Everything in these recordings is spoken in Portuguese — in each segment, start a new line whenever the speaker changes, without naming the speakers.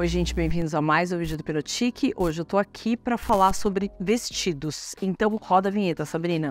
Oi, gente, bem-vindos a mais um vídeo do Pelotique. Hoje eu tô aqui para falar sobre vestidos. Então, roda a vinheta, Sabrina.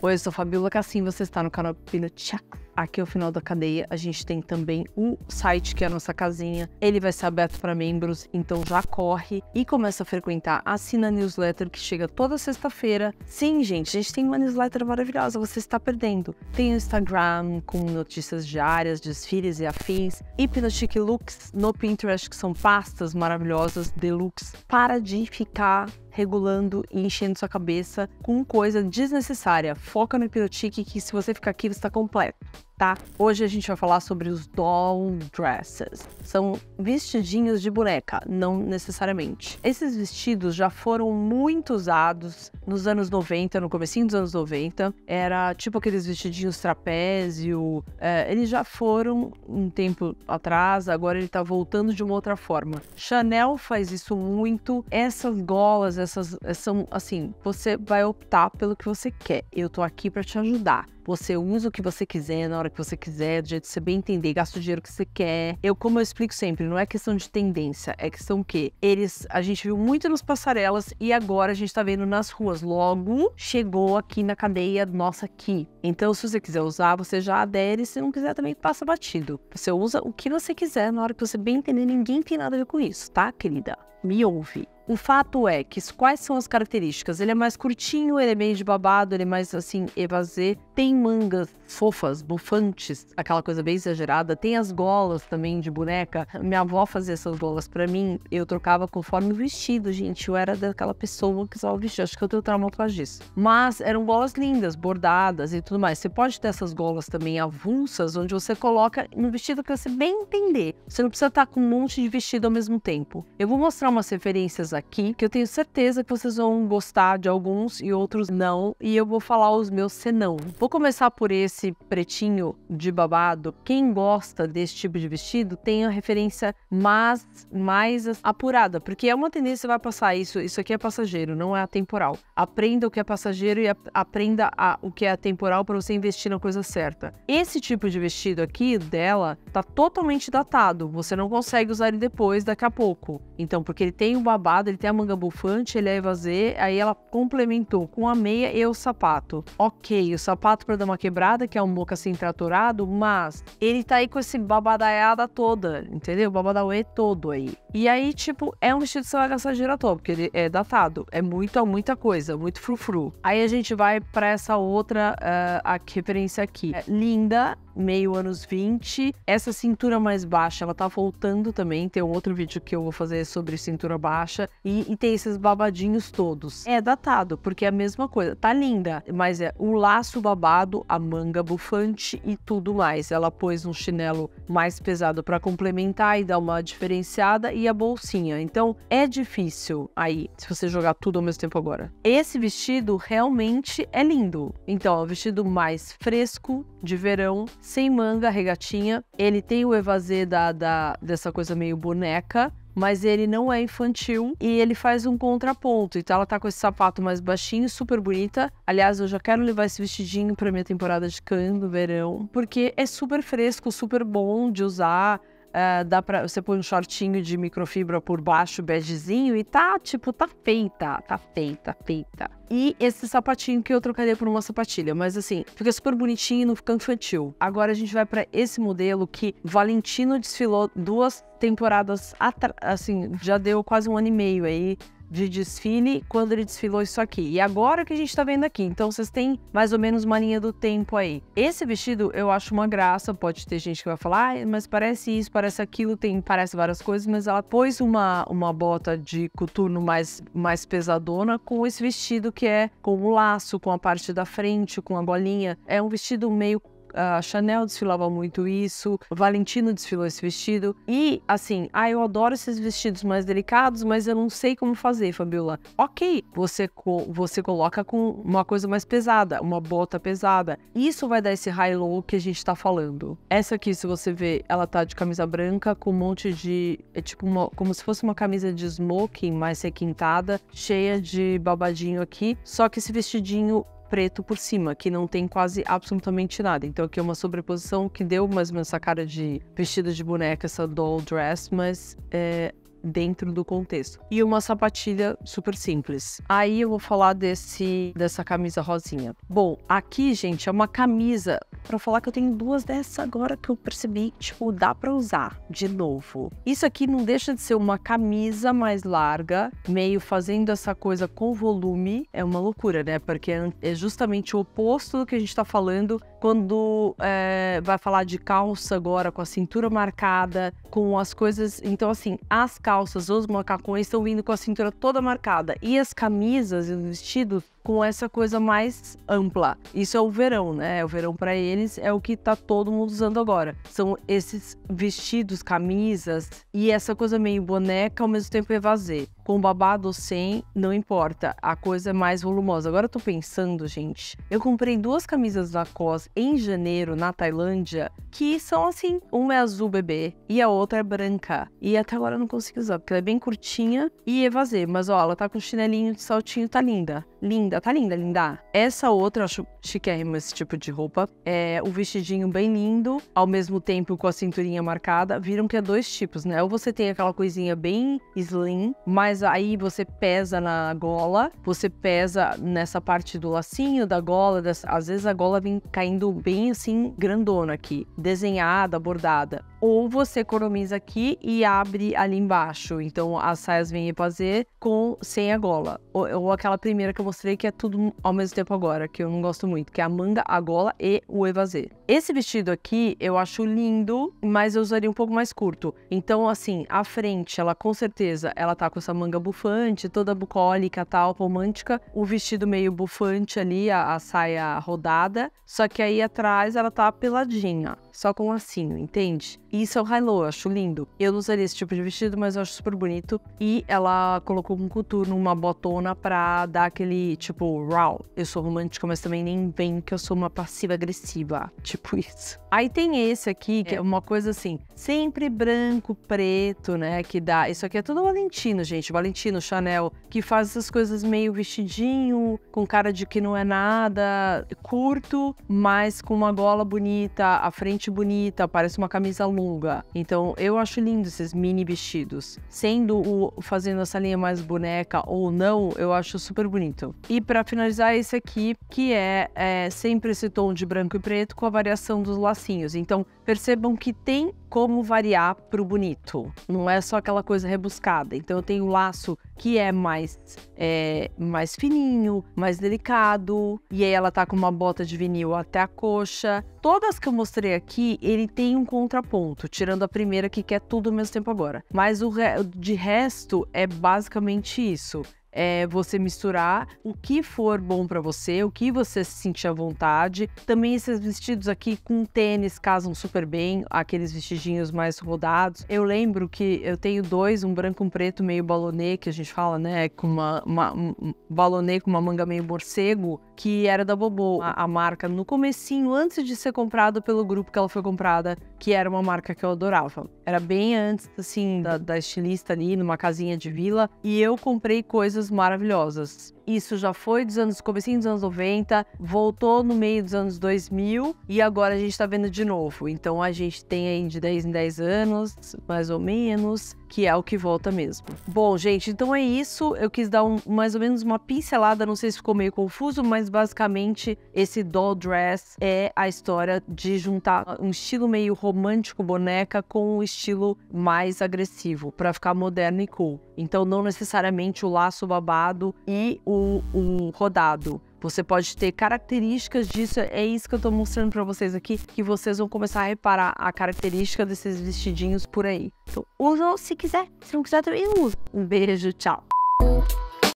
Oi, eu sou Fabiola Cassim, você está no canal Pirotique aqui ao é final da cadeia, a gente tem também o site que é a nossa casinha. Ele vai ser aberto para membros, então já corre e começa a frequentar. Assina a newsletter que chega toda sexta-feira. Sim, gente, a gente tem uma newsletter maravilhosa, você está perdendo. Tem o Instagram com notícias diárias, desfiles e afins. Hipnotic Looks no Pinterest, que são pastas maravilhosas, deluxe. Para de ficar regulando e enchendo sua cabeça com coisa desnecessária. Foca no Hipnotique que se você ficar aqui, você está completo tá? Hoje a gente vai falar sobre os doll dresses. São vestidinhos de boneca, não necessariamente. Esses vestidos já foram muito usados nos anos 90, no comecinho dos anos 90. Era tipo aqueles vestidinhos trapézio. É, eles já foram um tempo atrás, agora ele tá voltando de uma outra forma. Chanel faz isso muito. Essas golas, essas são assim, você vai optar pelo que você quer. Eu tô aqui para te ajudar. Você usa o que você quiser, na hora que você quiser, do jeito que você bem entender, gasta o dinheiro que você quer. Eu, como eu explico sempre, não é questão de tendência, é questão que eles, a gente viu muito nas passarelas e agora a gente tá vendo nas ruas. Logo, chegou aqui na cadeia nossa aqui. Então, se você quiser usar, você já adere, se não quiser também passa batido. Você usa o que você quiser na hora que você bem entender, ninguém tem nada a ver com isso, tá, querida? Me ouve. O fato é que quais são as características? Ele é mais curtinho, ele é meio de babado, ele é mais assim, evasê. Tem mangas fofas, bufantes, aquela coisa bem exagerada. Tem as golas também de boneca. Minha avó fazia essas golas para mim. Eu trocava conforme o vestido, gente. Eu era daquela pessoa que usava o vestido. Acho que eu tenho trauma por disso. Mas eram golas lindas, bordadas e tudo mais. Você pode ter essas golas também avulsas, onde você coloca no vestido que você bem entender. Você não precisa estar tá com um monte de vestido ao mesmo tempo. Eu vou mostrar umas referências aí aqui, que eu tenho certeza que vocês vão gostar de alguns e outros não, e eu vou falar os meus senão. Vou começar por esse pretinho de babado. Quem gosta desse tipo de vestido tem a referência mais, mais apurada, porque é uma tendência que vai passar isso. Isso aqui é passageiro, não é atemporal. Aprenda o que é passageiro e aprenda a, o que é atemporal para você investir na coisa certa. Esse tipo de vestido aqui dela tá totalmente datado. Você não consegue usar ele depois, daqui a pouco. Então, porque ele tem um babado ele tem a manga bufante, ele é vazê aí ela complementou com a meia e o sapato. Ok, o sapato para dar uma quebrada, que é um mocassim tratorado, mas ele tá aí com esse babadaiada toda, entendeu? Babadauê todo aí. E aí, tipo, é um vestido que você vai gastar dinheiro à toa, porque ele é datado. É muita, muita coisa, muito frufru. Aí a gente vai para essa outra uh, ah, a referência aqui. É linda, meio anos 20. Essa cintura mais baixa, ela tá voltando também. Tem um outro vídeo que eu vou fazer sobre cintura baixa e, e ter esses babadinhos todos. É datado, porque é a mesma coisa. Tá linda, mas é o laço babado, a manga bufante e tudo mais. Ela pôs um chinelo mais pesado para complementar e dar uma diferenciada e a bolsinha. Então é difícil aí, se você jogar tudo ao mesmo tempo agora. Esse vestido realmente é lindo. Então, é um vestido mais fresco, de verão, sem manga, regatinha. Ele tem o evasê da, da dessa coisa meio boneca, mas ele não é infantil e ele faz um contraponto. Então ela tá com esse sapato mais baixinho, super bonita. Aliás, eu já quero levar esse vestidinho pra minha temporada de Cannes do verão, porque é super fresco, super bom de usar. É, dá para você põe um shortinho de microfibra por baixo, begezinho, e tá, tipo, tá feita, tá feita, feita. E esse sapatinho que eu trocaria por uma sapatilha, mas assim, fica super bonitinho e não fica infantil. Agora a gente vai para esse modelo que Valentino desfilou duas temporadas, assim, já deu quase um ano e meio aí de desfile quando ele desfilou isso aqui. E agora que a gente tá vendo aqui. Então vocês têm mais ou menos uma linha do tempo aí. Esse vestido eu acho uma graça. Pode ter gente que vai falar, ah, mas parece isso, parece aquilo, tem, parece várias coisas, mas ela pôs uma, uma bota de coturno mais, mais pesadona com esse vestido que é com o laço, com a parte da frente, com a bolinha. É um vestido meio a Chanel desfilava muito isso, Valentino desfilou esse vestido. E assim, ah, eu adoro esses vestidos mais delicados, mas eu não sei como fazer, Fabiola. Ok, você, co você coloca com uma coisa mais pesada, uma bota pesada. Isso vai dar esse high-low que a gente tá falando. Essa aqui, se você ver, ela tá de camisa branca com um monte de. É tipo uma, como se fosse uma camisa de smoking mais requintada, cheia de babadinho aqui. Só que esse vestidinho preto por cima, que não tem quase absolutamente nada. Então aqui é uma sobreposição que deu mais ou menos essa cara de vestida de boneca, essa doll dress, mas é, dentro do contexto. E uma sapatilha super simples. Aí eu vou falar desse dessa camisa rosinha. Bom, aqui, gente, é uma camisa para falar que eu tenho duas dessas agora que eu percebi, tipo, dá para usar de novo. Isso aqui não deixa de ser uma camisa mais larga, meio fazendo essa coisa com volume, é uma loucura, né? Porque é justamente o oposto do que a gente tá falando quando é, vai falar de calça agora, com a cintura marcada, com as coisas. Então, assim, as calças, os macacões estão vindo com a cintura toda marcada. E as camisas e os vestidos com essa coisa mais ampla. Isso é o verão, né? O verão para eles é o que tá todo mundo usando agora. São esses vestidos, camisas e essa coisa meio boneca ao mesmo tempo evasê. Com babado ou sem, não importa. A coisa é mais volumosa. Agora eu tô pensando, gente. Eu comprei duas camisas da COS em janeiro na Tailândia que são assim: uma é azul bebê e a outra é branca. E até agora eu não consigo usar porque ela é bem curtinha e evasê. Mas ó, ela tá com chinelinho de saltinho, tá linda. Linda, linda, tá linda, linda. Essa outra eu acho chiquérrima esse tipo de roupa. É o vestidinho bem lindo, ao mesmo tempo com a cinturinha marcada. Viram que é dois tipos, né? Ou você tem aquela coisinha bem slim, mas aí você pesa na gola, você pesa nessa parte do lacinho da gola. Dessa... Às vezes a gola vem caindo bem assim, grandona aqui, desenhada, bordada ou você economiza aqui e abre ali embaixo. Então as saias vêm fazer com sem a gola, ou, ou, aquela primeira que eu mostrei que é tudo ao mesmo tempo agora, que eu não gosto muito, que é a manga, a gola e o evasê. Esse vestido aqui eu acho lindo, mas eu usaria um pouco mais curto. Então, assim, a frente, ela com certeza, ela tá com essa manga bufante, toda bucólica, tal, romântica. O vestido meio bufante ali, a, a saia rodada. Só que aí atrás ela tá peladinha só com um lacinho, entende? E isso é o high low, acho lindo. Eu não usaria esse tipo de vestido, mas eu acho super bonito. E ela colocou um coturno, uma botona pra dar aquele, tipo, raw. Eu sou romântica, mas também nem vem que eu sou uma passiva-agressiva. Tipo isso. Aí tem esse aqui, que é. é uma coisa assim, sempre branco, preto, né? Que dá. Isso aqui é tudo Valentino, gente. Valentino, Chanel, que faz essas coisas meio vestidinho, com cara de que não é nada, curto, mas com uma gola bonita, a frente bonita, parece uma camisa longa. Então eu acho lindo esses mini vestidos. Sendo o fazendo essa linha mais boneca ou não, eu acho super bonito. E para finalizar esse aqui, que é, é sempre esse tom de branco e preto com a variação dos lacinhos. Então percebam que tem como variar para o bonito. Não é só aquela coisa rebuscada. Então eu tenho um laço que é mais é, mais fininho, mais delicado, e aí ela tá com uma bota de vinil até a coxa. Todas que eu mostrei aqui, ele tem um contraponto, tirando a primeira que quer tudo ao mesmo tempo agora. Mas o re... de resto é basicamente isso é você misturar o que for bom para você, o que você se sentir à vontade. Também esses vestidos aqui com tênis casam super bem, aqueles vestidinhos mais rodados. Eu lembro que eu tenho dois, um branco, um preto, meio balonê, que a gente fala, né? Com uma, uma um balonê com uma manga meio morcego, que era da Bobo, a, a marca, no comecinho, antes de ser comprada pelo grupo que ela foi comprada, que era uma marca que eu adorava. Era bem antes, assim, da, da estilista ali, numa casinha de vila. E eu comprei coisas coisas maravilhosas. Isso já foi dos anos, comecinho dos anos 90, voltou no meio dos anos 2000 e agora a gente está vendo de novo. Então a gente tem aí de 10 em 10 anos, mais ou menos, que é o que volta mesmo. Bom, gente, então é isso. Eu quis dar um, mais ou menos uma pincelada, não sei se ficou meio confuso, mas basicamente esse doll dress é a história de juntar um estilo meio romântico boneca com um estilo mais agressivo para ficar moderno e cool. Então não necessariamente o laço englobado e o, o rodado. Você pode ter características disso, é isso que eu estou mostrando para vocês aqui, que vocês vão começar a reparar a característica desses vestidinhos por aí. Então, usa se quiser, se não quiser também usa. Um beijo, tchau!